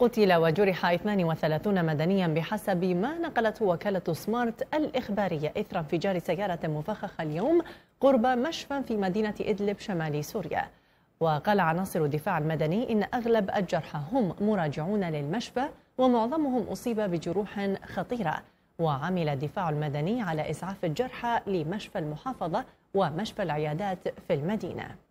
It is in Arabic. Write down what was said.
قتل وجرح 32 مدنيا بحسب ما نقلته وكالة سمارت الإخبارية إثر انفجار سيارة مفخخة اليوم قرب مشفى في مدينة إدلب شمال سوريا وقال عناصر الدفاع المدني إن أغلب الجرحى هم مراجعون للمشفى ومعظمهم أصيب بجروح خطيرة وعمل الدفاع المدني على إسعاف الجرحى لمشفى المحافظة ومشفى العيادات في المدينة